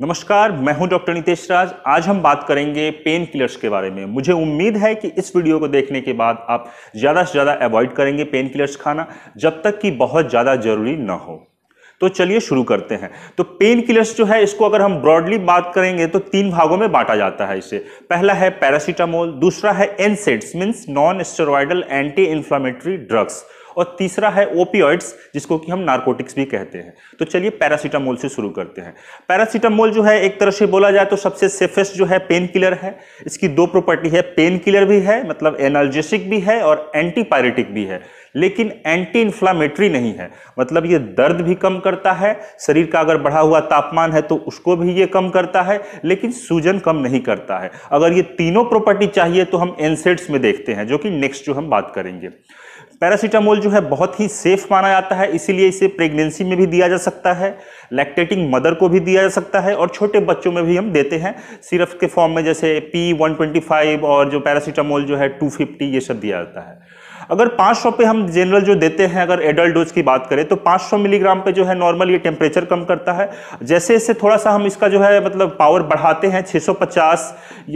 नमस्कार मैं हूं डॉक्टर नितेश राज आज हम बात करेंगे पेन किलर्स के बारे में मुझे उम्मीद है कि इस वीडियो को देखने के बाद आप ज़्यादा से ज़्यादा अवॉइड करेंगे पेन किलर्स खाना जब तक कि बहुत ज़्यादा ज़रूरी ना हो तो चलिए शुरू करते हैं तो पेन किलर्स जो है इसको अगर हम ब्रॉडली बात करेंगे तो तीन भागों में बांटा जाता है इसे पहला है पैरासीटामोल दूसरा है NSAIDs means non steroidal anti inflammatory drugs और तीसरा है ओपियॉइड्स जिसको कि हम नार्कोटिक्स भी कहते हैं तो चलिए पैरासीटामोल से शुरू करते हैं पैरासीटामोल जो है एक तरह से बोला जाए तो सबसे सेफेस्ट जो है पेन किलर है इसकी दो प्रॉपर्टी है पेन किलर भी है मतलब एनर्जेसिक भी है और एंटीपायरेटिक भी है लेकिन एंटी इन्फ्लामेटरी नहीं है मतलब ये दर्द भी कम करता है शरीर का अगर बढ़ा हुआ तापमान है तो उसको भी ये कम करता है लेकिन सूजन कम नहीं करता है अगर ये तीनों प्रॉपर्टी चाहिए तो हम एनसेट्स में देखते हैं जो कि नेक्स्ट जो हम बात करेंगे पैरासीटामोल जो है बहुत ही सेफ माना जाता है इसीलिए इसे प्रेगनेंसी में भी दिया जा सकता है लैक्टेटिंग मदर को भी दिया जा सकता है और छोटे बच्चों में भी हम देते हैं सिरप के फॉर्म में जैसे पी 125 और जो पैरासीटामोल जो है 250 ये सब दिया जाता है अगर 500 पे हम जनरल जो देते हैं अगर एडल्ट डोज की बात करें तो 500 मिलीग्राम पे जो है नॉर्मल ये टेम्परेचर कम करता है जैसे जैसे थोड़ा सा हम इसका जो है मतलब पावर बढ़ाते हैं 650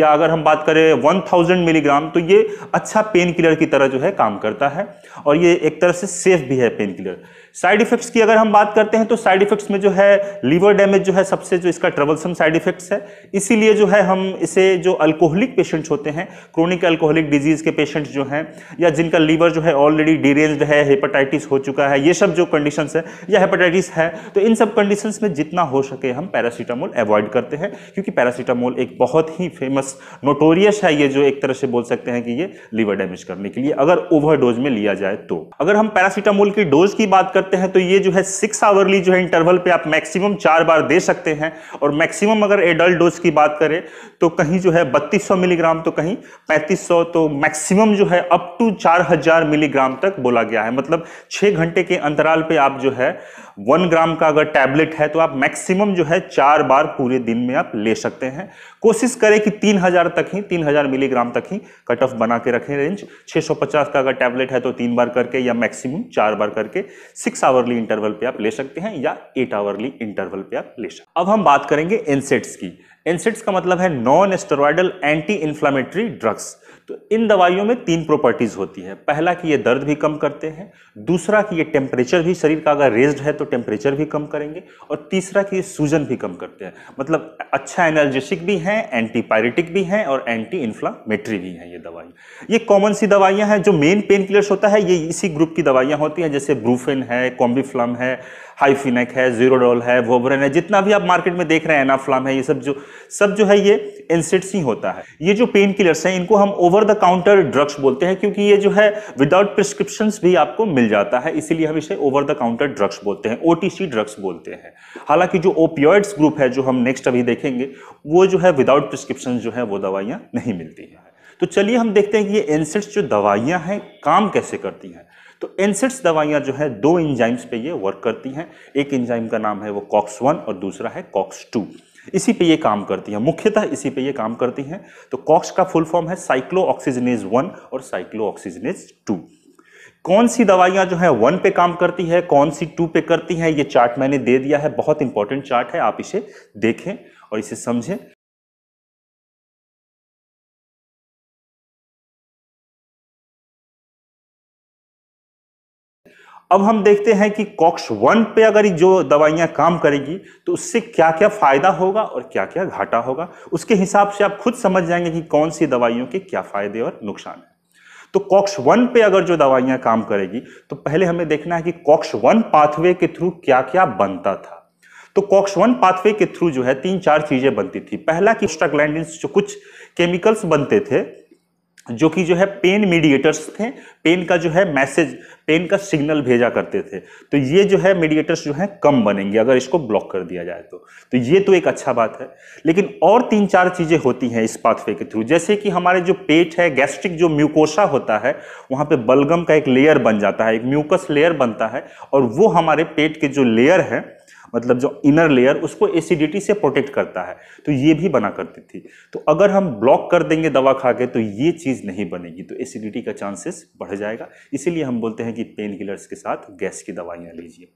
या अगर हम बात करें 1000 मिलीग्राम तो ये अच्छा पेन किलर की तरह जो है काम करता है और ये एक तरह से सेफ भी है पेन किलर साइड इफेक्ट्स की अगर हम बात करते हैं तो साइड इफेक्ट्स में जो है लीवर डैमेज जो है सबसे जो इसका ट्रबलसम साइड इफेक्ट्स है इसीलिए जो है हम इसे जो अल्कोहलिक पेशेंट्स होते हैं क्रोनिक अल्कोहलिक डिजीज के पेशेंट्स जो हैं या जिनका लीवर जो है ऑलरेडी डिरेंज्ड है हेपाटाइटिस हो चुका है ये सब जो कंडीशंस है या हेपेटाइटिस है तो इन सब कंडीशंस में जितना हो सके हम पैरासीटामोल अवॉइड करते हैं क्योंकि पैरासीटामोल एक बहुत ही फेमस नोटोरियस है ये जो एक तरह से बोल सकते हैं कि ये लीवर डैमेज करने के लिए अगर ओवर में लिया जाए तो अगर हम पैरासीटामोल की डोज की बात करते करते हैं तो ये जो है सिक्स आवरली जो है इंटरवल पे आप मैक्सिमम चार बार दे सकते हैं और मैक्सिमम अगर एडल्ट डोज की बात करें तो कहीं जो है 3200 मिलीग्राम तो कहीं 3500 तो मैक्सिमम जो है अप टू 4000 मिलीग्राम तक बोला गया है मतलब छः घंटे के अंतराल पर आप जो है वन ग्राम का अगर टैबलेट है तो आप मैक्सिमम जो है चार बार पूरे दिन में आप ले सकते हैं कोशिश करें कि 3000 तक ही 3000 मिलीग्राम तक ही कट ऑफ बना के रखें रेंज 650 का अगर टैबलेट है तो तीन बार करके या मैक्सिमम चार बार करके सिक्स आवरली इंटरवल पे आप ले सकते हैं या एट आवरली इंटरवल पे आप ले सकते अब हम बात करेंगे एनसेट्स की एनसिड्स का मतलब है non steroidal anti inflammatory drugs तो इन दवाइयों में तीन प्रॉपर्टीज़ होती है पहला कि ये दर्द भी कम करते हैं दूसरा कि ये टेम्परेचर भी शरीर का अगर रेज्ड है तो टेम्परेचर भी कम करेंगे और तीसरा कि ये सूजन भी कम करते हैं मतलब अच्छा एनर्जेसिक भी हैं एंटीपायरेटिक भी हैं और एंटी इन्फ्लामेटरी भी हैं ये दवाई ये कॉमन सी दवाइयाँ हैं जो मेन पेन किलर्स होता है ये इसी ग्रुप की दवाइयाँ होती हैं जैसे ब्रूफिन है कॉम्बीफ्लम है हाइफिनेक है जीरोडोल है वोबरन है जितना भी आप मार्केट में देख रहे हैं एनाफ्लाम है ये सब जो सब जो है ये एनसेट्स ही होता है ये जो पेन किलर्स हैं इनको हम ओवर द काउंटर ड्रग्स बोलते हैं क्योंकि ये जो है विदाउट प्रिस्क्रिप्शन भी आपको मिल जाता है इसीलिए हम इसे ओवर द काउंटर ड्रग्स बोलते हैं ओ ड्रग्स बोलते हैं हालांकि जो ओपियोइड्स ग्रुप है जो हम नेक्स्ट अभी देखेंगे वो जो है विदाउट प्रिस्क्रिप्शन जो है वो दवाइयाँ नहीं मिलती हैं तो चलिए हम देखते हैं कि ये एनसेट्स जो दवाइयाँ हैं काम कैसे करती हैं तो एनसेट्स दवाइयाँ जो है दो इंजाइम्स पे ये वर्क करती हैं एक इंजाइम का नाम है वो कॉक्स वन और दूसरा है कॉक्स टू इसी पे ये काम करती हैं मुख्यतः इसी पे ये काम करती हैं तो कॉक्स का फुल फॉर्म है साइक्लो ऑक्सीजनेज वन और साइक्लो ऑक्सीजनेज टू कौन सी दवाइयां जो है वन पे काम करती है कौन सी टू पे करती हैं ये चार्ट मैंने दे दिया है बहुत इंपॉर्टेंट चार्ट है आप इसे देखें और इसे समझें अब हम देखते हैं कि कॉक्स वन पे अगर जो दवाइयाँ काम करेगी तो उससे क्या क्या फ़ायदा होगा और क्या क्या घाटा होगा उसके हिसाब से आप खुद समझ जाएंगे कि कौन सी दवाइयों के क्या फ़ायदे और नुकसान है तो कॉक्स वन पे अगर जो दवाइयाँ काम करेगी तो पहले हमें देखना है कि कॉक्स वन पाथवे के थ्रू क्या क्या बनता था तो कॉक्स वन पाथवे के थ्रू जो है तीन चार चीज़ें बनती थी पहला कि जो कुछ केमिकल्स बनते थे जो कि जो है पेन मीडिएटर्स थे पेन का जो है मैसेज पेन का सिग्नल भेजा करते थे तो ये जो है मीडिएटर्स जो है कम बनेंगे अगर इसको ब्लॉक कर दिया जाए तो तो ये तो एक अच्छा बात है लेकिन और तीन चार चीज़ें होती हैं इस पाथवे के थ्रू जैसे कि हमारे जो पेट है गैस्ट्रिक जो म्यूकोसा होता है वहाँ पर बलगम का एक लेयर बन जाता है एक म्यूकस लेयर बनता है और वो हमारे पेट के जो लेयर है मतलब जो इनर लेयर उसको एसिडिटी से प्रोटेक्ट करता है तो ये भी बना करती थी तो अगर हम ब्लॉक कर देंगे दवा खा के तो ये चीज़ नहीं बनेगी तो एसिडिटी का चांसेस बढ़ जाएगा इसीलिए हम बोलते हैं कि पेन किलर्स के साथ गैस की दवाइयाँ लीजिए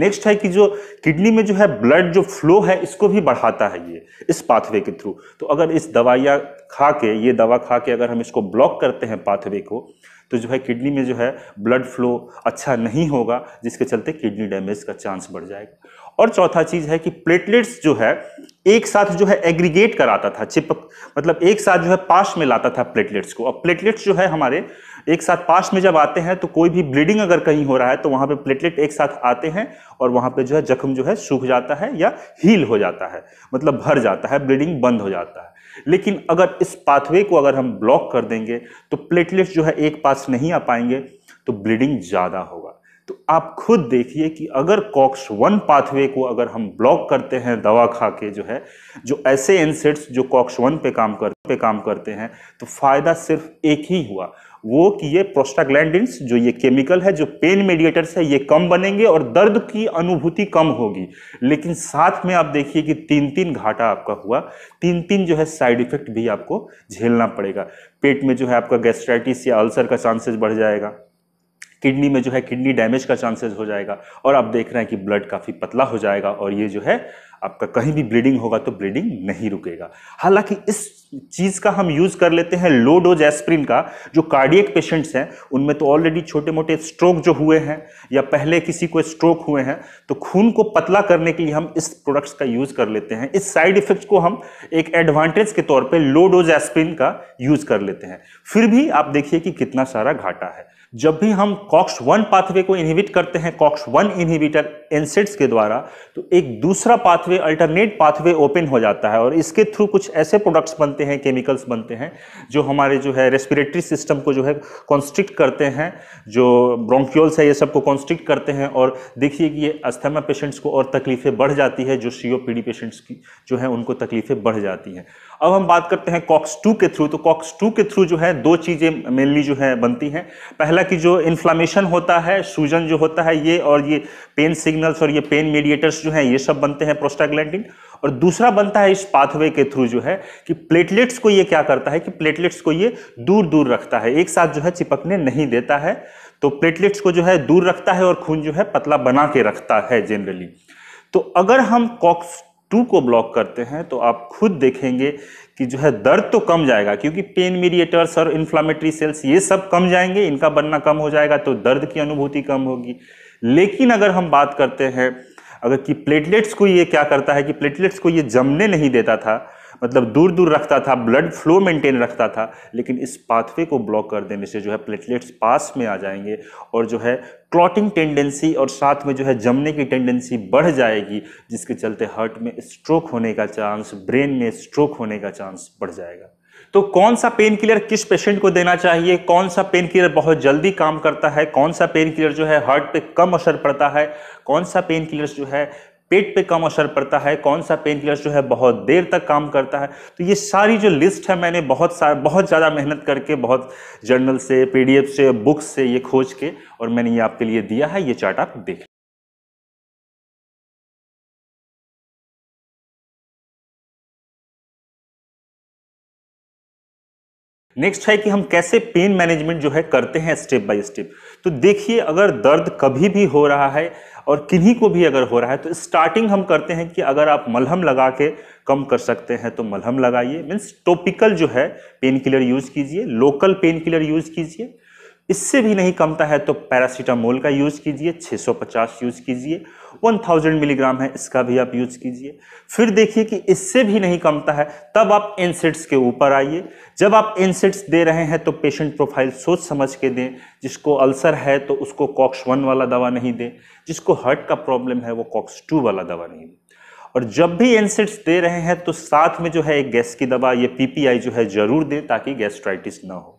नेक्स्ट है कि जो किडनी में जो है ब्लड जो फ्लो है इसको भी बढ़ाता है ये इस पाथवे के थ्रू तो अगर इस दवाइयाँ खा के ये दवा खा के अगर हम इसको ब्लॉक करते हैं पाथवे को तो जो है किडनी में जो है ब्लड फ्लो अच्छा नहीं होगा जिसके चलते किडनी डैमेज का चांस बढ़ जाएगा और चौथा चीज है कि प्लेटलेट्स जो है एक साथ जो है एग्रीगेट कराता था चिपक मतलब एक साथ जो है पास में लाता था प्लेटलेट्स को अब प्लेटलेट्स जो है हमारे एक साथ पास में जब आते हैं तो कोई भी ब्लीडिंग अगर कहीं हो रहा है तो वहां पे प्लेटलेट एक साथ आते हैं और वहां पे जो है जख्म जो है सूख जाता है या हील हो जाता है मतलब भर जाता है ब्लीडिंग बंद हो जाता है लेकिन अगर इस पाथवे को अगर हम ब्लॉक कर देंगे तो प्लेटलेट्स जो है एक पास नहीं आ पाएंगे तो ब्लीडिंग ज़्यादा होगा तो आप खुद देखिए कि अगर कॉक्स वन पाथवे को अगर हम ब्लॉक करते हैं दवा खा के जो है जो ऐसे एनसेट्स जो कॉक्स वन पे काम कर पे काम करते हैं तो फायदा सिर्फ एक ही हुआ वो कि ये प्रोस्टाग्लैंडिन्स जो ये केमिकल है जो पेन मेडिएटर्स है ये कम बनेंगे और दर्द की अनुभूति कम होगी लेकिन साथ में आप देखिए कि तीन तीन घाटा आपका हुआ तीन तीन जो है साइड इफेक्ट भी आपको झेलना पड़ेगा पेट में जो है आपका गैस्ट्राइटिस या अल्सर का चांसेस बढ़ जाएगा किडनी में जो है किडनी डैमेज का चांसेस हो जाएगा और आप देख रहे हैं कि ब्लड काफ़ी पतला हो जाएगा और ये जो है आपका कहीं भी ब्लीडिंग होगा तो ब्लीडिंग नहीं रुकेगा हालांकि इस चीज़ का हम यूज़ कर लेते हैं लो डोज एस्प्रिन का जो कार्डियक पेशेंट्स हैं उनमें तो ऑलरेडी छोटे मोटे स्ट्रोक जो हुए हैं या पहले किसी को स्ट्रोक हुए हैं तो खून को पतला करने के लिए हम इस प्रोडक्ट्स का यूज़ कर लेते हैं इस साइड इफेक्ट्स को हम एक एडवांटेज के तौर पर लो डोज एस्प्रिन का यूज़ कर लेते हैं फिर भी आप देखिए कि कितना सारा घाटा है जब भी हम कॉक्स वन पाथवे को इनहिबिट करते हैं कॉक्स वन इनहिबिटर एनसेट्स के द्वारा तो एक दूसरा पाथवे अल्टरनेट पाथवे ओपन हो जाता है और इसके थ्रू कुछ ऐसे प्रोडक्ट्स बनते हैं केमिकल्स बनते हैं जो हमारे जो है रेस्पिरेटरी सिस्टम को जो है कॉन्स्ट्रिक्ट करते हैं जो ब्रोंक्योल्स है ये सबको कॉन्स्ट्रिक्ट करते हैं और देखिए कि ये अस्थमा पेशेंट्स को और तकलीफ़ें बढ़ जाती है जो सी पेशेंट्स की जो है उनको तकलीफ़ें बढ़ जाती हैं अब हम बात करते हैं कॉक्स टू के थ्रू तो कॉक्स टू के थ्रू जो है दो चीज़ें मेनली जो है बनती हैं पहला ना कि जो इन्फ्लामेशन होता है सूजन जो होता है ये और ये पेन सिग्नल्स और ये पेन मीडिएटर्स जो हैं ये सब बनते हैं प्रोस्टाग्लैंडिन और दूसरा बनता है इस पाथवे के थ्रू जो है कि प्लेटलेट्स को ये क्या करता है कि प्लेटलेट्स को ये दूर दूर रखता है एक साथ जो है चिपकने नहीं देता है तो प्लेटलेट्स को जो है दूर रखता है और खून जो है पतला बना के रखता है जनरली तो अगर हम कॉक्स टू को ब्लॉक करते हैं तो आप खुद देखेंगे कि जो है दर्द तो कम जाएगा क्योंकि पेन मीडिएटर्स और इन्फ्लामेटरी सेल्स ये सब कम जाएंगे इनका बनना कम हो जाएगा तो दर्द की अनुभूति कम होगी लेकिन अगर हम बात करते हैं अगर कि प्लेटलेट्स को ये क्या करता है कि प्लेटलेट्स को ये जमने नहीं देता था मतलब दूर दूर रखता था ब्लड फ्लो मेंटेन रखता था लेकिन इस पाथवे को ब्लॉक कर देने से जो है प्लेटलेट्स पास में आ जाएंगे और जो है क्लॉटिंग टेंडेंसी और साथ में जो है जमने की टेंडेंसी बढ़ जाएगी जिसके चलते हार्ट में स्ट्रोक होने का चांस ब्रेन में स्ट्रोक होने का चांस बढ़ जाएगा तो कौन सा पेन किलर किस पेशेंट को देना चाहिए कौन सा पेन किलर बहुत जल्दी काम करता है कौन सा पेन किलर जो है हार्ट पे कम असर पड़ता है कौन सा पेन किलर जो है पेट पे कम असर पड़ता है कौन सा पेन किलर जो है बहुत देर तक काम करता है तो ये सारी जो लिस्ट है मैंने बहुत सार बहुत ज़्यादा मेहनत करके बहुत जर्नल से पीडीएफ से बुक्स से ये खोज के और मैंने ये आपके लिए दिया है ये चार्ट आप देख नेक्स्ट है कि हम कैसे पेन मैनेजमेंट जो है करते हैं स्टेप बाय स्टेप तो देखिए अगर दर्द कभी भी हो रहा है और किन्हीं को भी अगर हो रहा है तो स्टार्टिंग हम करते हैं कि अगर आप मलहम लगा के कम कर सकते हैं तो मलहम लगाइए मीन्स टॉपिकल जो है पेन किलर यूज़ कीजिए लोकल पेन किलर यूज़ कीजिए इससे भी नहीं कमता है तो पैरासीटामोल का यूज़ कीजिए 650 यूज़ कीजिए 1000 मिलीग्राम है इसका भी आप यूज़ कीजिए फिर देखिए कि इससे भी नहीं कमता है तब आप एनसेट्स के ऊपर आइए जब आप एनसेट्स दे रहे हैं तो पेशेंट प्रोफाइल सोच समझ के दें जिसको अल्सर है तो उसको कॉक्स वन वाला दवा नहीं दें जिसको हार्ट का प्रॉब्लम है वो कॉक्स टू वाला दवा नहीं दें और जब भी एनसेट्स दे रहे हैं तो साथ में जो है एक गैस की दवा ये पीपीआई जो है ज़रूर दें ताकि गैस्ट्राइटिस ना हो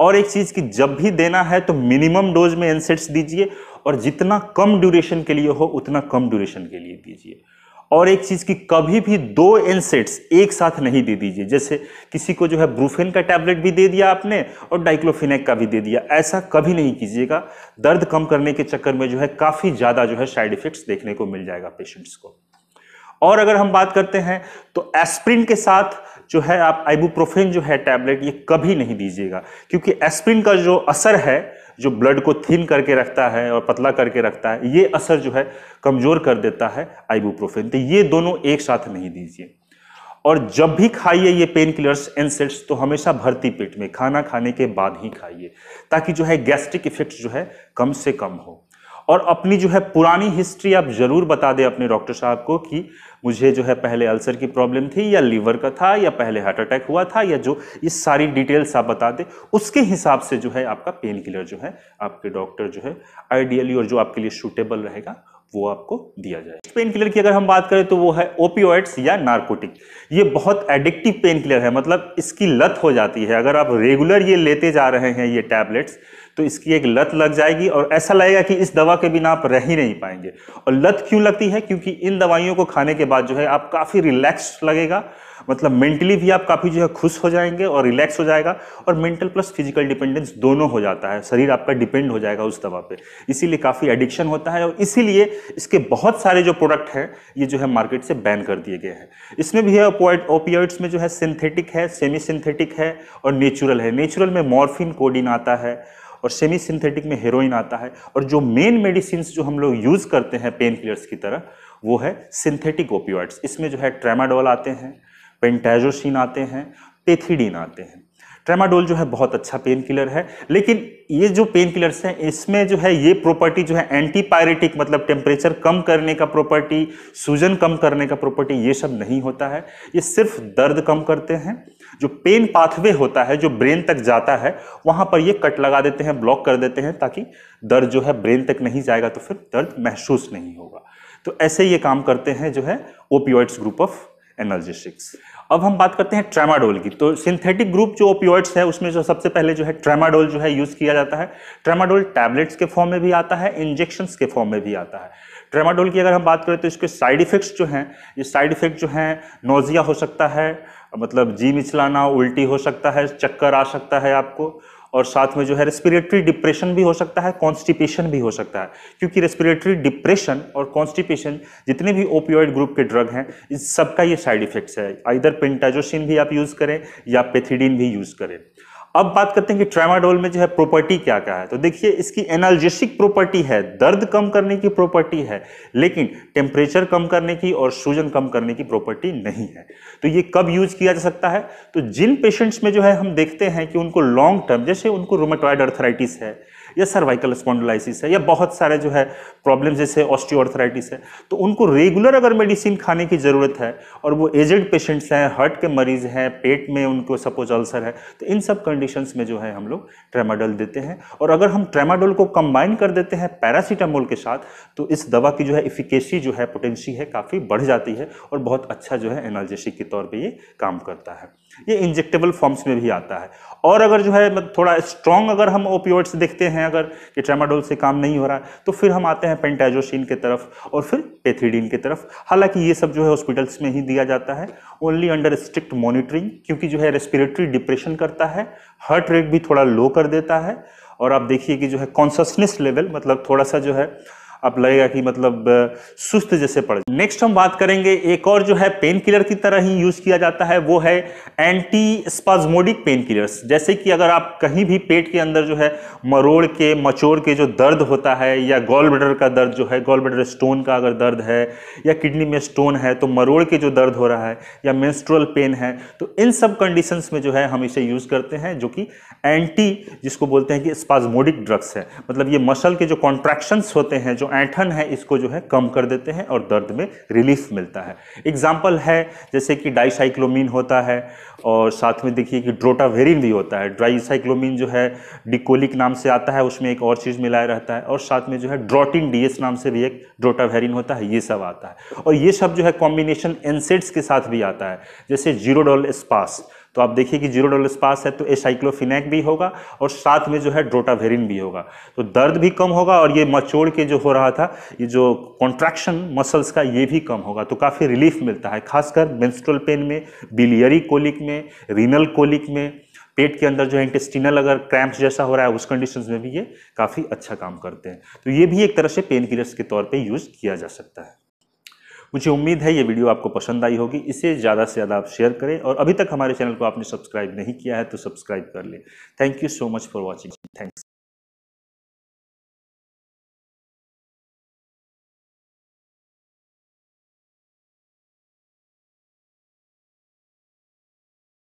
और एक चीज़ की जब भी देना है तो मिनिमम डोज में एनसेट्स दीजिए और जितना कम ड्यूरेशन के लिए हो उतना कम ड्यूरेशन के लिए दीजिए और एक चीज़ की कभी भी दो एनसेट्स एक साथ नहीं दे दीजिए जैसे किसी को जो है ब्रूफेन का टैबलेट भी दे दिया आपने और डाइक्लोफिनेक का भी दे दिया ऐसा कभी नहीं कीजिएगा दर्द कम करने के चक्कर में जो है काफ़ी ज़्यादा जो है साइड इफ़ेक्ट्स देखने को मिल जाएगा पेशेंट्स को और अगर हम बात करते हैं तो एस्प्रिन के साथ जो है आप आइबुप्रोफेन जो है टैबलेट ये कभी नहीं दीजिएगा क्योंकि एस्प्रिन का जो असर है जो ब्लड को थिन करके रखता है और पतला करके रखता है ये असर जो है कमज़ोर कर देता है आइबुप्रोफेन तो ये दोनों एक साथ नहीं दीजिए और जब भी खाइए ये पेन किलर्स एनसेट्स तो हमेशा भर्ती पेट में खाना खाने के बाद ही खाइए ताकि जो है गैस्ट्रिक इफेक्ट जो है कम से कम हो और अपनी जो है पुरानी हिस्ट्री आप ज़रूर बता दें अपने डॉक्टर साहब को कि मुझे जो है पहले अल्सर की प्रॉब्लम थी या लीवर का था या पहले हार्ट अटैक हुआ था या जो ये सारी डिटेल्स आप बता दें उसके हिसाब से जो है आपका पेन किलर जो है आपके डॉक्टर जो है आइडियली और जो आपके लिए सूटेबल रहेगा वो आपको दिया जाए पेन किलर की अगर हम बात करें तो वो है ओपियोइड्स या नार्कोटिक ये बहुत एडिक्टिव पेन किलर है मतलब इसकी लत हो जाती है अगर आप रेगुलर ये लेते जा रहे हैं ये टैबलेट्स तो इसकी एक लत लग जाएगी और ऐसा लगेगा कि इस दवा के बिना आप रह ही नहीं पाएंगे और लत क्यों लगती है क्योंकि इन दवाइयों को खाने के बाद जो है आप काफ़ी रिलैक्स लगेगा मतलब मेंटली भी आप काफ़ी जो है खुश हो जाएंगे और रिलैक्स हो जाएगा और मेंटल प्लस फिजिकल डिपेंडेंस दोनों हो जाता है शरीर आपका डिपेंड हो जाएगा उस दवा पे इसीलिए काफ़ी एडिक्शन होता है और इसीलिए इसके बहुत सारे जो प्रोडक्ट हैं ये जो है मार्केट से बैन कर दिए गए हैं इसमें भी है ओपियड्स में जो है सिंथेटिक है सेमी सिंथेटिक है और नेचुरल है नेचुरल में मॉर्फिन कोडिन आता है और सेमी सिंथेटिक में हेरोइन आता है और जो मेन मेडिसिन जो हम लोग यूज़ करते हैं पेन किलर्स की तरह वो है सिंथेटिक ओपियड्स इसमें जो है ट्रेमाडोल आते हैं पेंटाइजोसिन आते हैं पेथीडीन आते हैं ट्रेमाडोल जो है बहुत अच्छा पेन किलर है लेकिन ये जो पेन किलर्स हैं इसमें जो है ये प्रॉपर्टी जो है एंटीपायरेटिक मतलब टेम्परेचर कम करने का प्रॉपर्टी सूजन कम करने का प्रॉपर्टी ये सब नहीं होता है ये सिर्फ दर्द कम करते हैं जो पेन पाथवे होता है जो ब्रेन तक जाता है वहाँ पर ये कट लगा देते हैं ब्लॉक कर देते हैं ताकि दर्द जो है ब्रेन तक नहीं जाएगा तो फिर दर्द महसूस नहीं होगा तो ऐसे ये काम करते हैं जो है ओपियोइड्स ग्रुप ऑफ एनर्जेटिक्स अब हम बात करते हैं ट्रेमाडोल की तो सिंथेटिक ग्रुप जो ओपियोइड्स है उसमें जो सबसे पहले जो है ट्रेमाडोल जो है यूज़ किया जाता है ट्रेमाडोल टैबलेट्स के फॉर्म में भी आता है इंजेक्शन के फॉर्म में भी आता है ट्रेमाडोल की अगर हम बात करें तो इसके साइड इफ़ेक्ट्स जो हैं ये साइड इफ़ेक्ट जो हैं नोजिया हो सकता है मतलब जी मिचलाना उल्टी हो सकता है चक्कर आ सकता है आपको और साथ में जो है रेस्पिरेटरी डिप्रेशन भी हो सकता है कॉन्स्टिपेशन भी हो सकता है क्योंकि रेस्पिरेटरी डिप्रेशन और कॉन्स्टिपेशन जितने भी ओपियोइड ग्रुप के ड्रग हैं इस सबका ये साइड इफेक्ट्स है इधर पेंटाजोसिन भी आप यूज़ करें या पेथीडीन भी यूज़ करें अब बात करते हैं कि ट्रामाडोल में जो है प्रॉपर्टी क्या क्या है तो देखिए इसकी एनाल्जेसिक प्रॉपर्टी है दर्द कम करने की प्रॉपर्टी है लेकिन टेम्परेचर कम करने की और सूजन कम करने की प्रॉपर्टी नहीं है तो ये कब यूज किया जा सकता है तो जिन पेशेंट्स में जो है हम देखते हैं कि उनको लॉन्ग टर्म जैसे उनको रोमेटॉयड अर्थराइटिस है या सर्वाइकल स्पॉन्डोलाइसिस है या बहुत सारे जो है प्रॉब्लम जैसे ऑस्टियोआर्थराइटिस है तो उनको रेगुलर अगर मेडिसिन खाने की ज़रूरत है और वो एजेड पेशेंट्स हैं हार्ट के मरीज हैं पेट में उनको सपोज अल्सर है तो इन सब कंडीशन में जो है हम लोग ट्रेमाडोल देते हैं और अगर हम ट्रेमाडोल को कंबाइन कर देते हैं पैरासीटामोल के साथ तो इस दवा की जो है इफिकेसी जो है पोटेंशी है काफ़ी बढ़ जाती है और बहुत अच्छा जो है एनर्जेसिक के तौर पर ये काम करता है ये इंजेक्टेबल फॉर्म्स में भी आता है और अगर जो है मतलब थोड़ा स्ट्रॉन्ग अगर हम ओपियोड्स देखते हैं अगर कि ट्रेमाडोल से काम नहीं हो रहा है तो फिर हम आते हैं पेंटाजोशीन के तरफ और फिर पेथीडीन की तरफ हालांकि ये सब जो है हॉस्पिटल्स में ही दिया जाता है ओनली अंडर स्ट्रिक्ट मॉनिटरिंग क्योंकि जो है रेस्पिरेटरी डिप्रेशन करता है हार्ट रेट भी थोड़ा लो कर देता है और आप देखिए कि जो है कॉन्ससनेस लेवल मतलब थोड़ा सा जो है आप लगेगा कि मतलब सुस्त जैसे पड़ नेक्स्ट हम बात करेंगे एक और जो है पेन किलर की तरह ही यूज़ किया जाता है वो है एंटी स्पाजमोडिक पेन किलर्स जैसे कि अगर आप कहीं भी पेट के अंदर जो है मरोड़ के मचोड़ के जो दर्द होता है या गोल बटर का दर्द जो है गोल बटर स्टोन का अगर दर्द है या किडनी में स्टोन है तो मरोड़ के जो दर्द हो रहा है या मेंस्ट्रुअल पेन है तो इन सब कंडीशंस में जो है हम इसे यूज़ करते हैं जो कि एंटी जिसको बोलते हैं कि स्पाजमोडिक ड्रग्स है मतलब ये मसल के जो कॉन्ट्रैक्शंस होते हैं जो ऐठन है इसको जो है कम कर देते हैं और दर्द में रिलीफ मिलता है एग्जाम्पल है जैसे कि डाईसाइक्लोमीन होता है और साथ में देखिए कि ड्रोटावेरिन भी होता है ड्राईसाइक्लोमीन जो है डिकोलिक नाम से आता है उसमें एक और चीज़ मिलाया रहता है और साथ में जो है ड्रोटिन डी नाम से भी एक ड्रोटावेरिन होता है ये सब आता है और ये सब जो है कॉम्बिनेशन एनसेट्स के साथ भी आता है जैसे जीरोडोल स्पास तो आप देखिए कि जीरो डॉलर्स पास है तो ए साइक्लोफिनैक भी होगा और साथ में जो है ड्रोटावेरिन भी होगा तो दर्द भी कम होगा और ये मचोड़ के जो हो रहा था ये जो कॉन्ट्रैक्शन मसल्स का ये भी कम होगा तो काफ़ी रिलीफ मिलता है खासकर मेंस्ट्रुअल पेन में बिलियरी कोलिक में रीनल कोलिक में पेट के अंदर जो है इंटेस्टिनल अगर क्रैम्प जैसा हो रहा है उस कंडीशन में भी ये काफ़ी अच्छा काम करते हैं तो ये भी एक तरह से पेन किलर्स के तौर पर यूज़ किया जा सकता है मुझे उम्मीद है ये वीडियो आपको पसंद आई होगी इसे ज़्यादा से ज़्यादा आप शेयर करें और अभी तक हमारे चैनल को आपने सब्सक्राइब नहीं किया है तो सब्सक्राइब कर लें thank you so much for watching thanks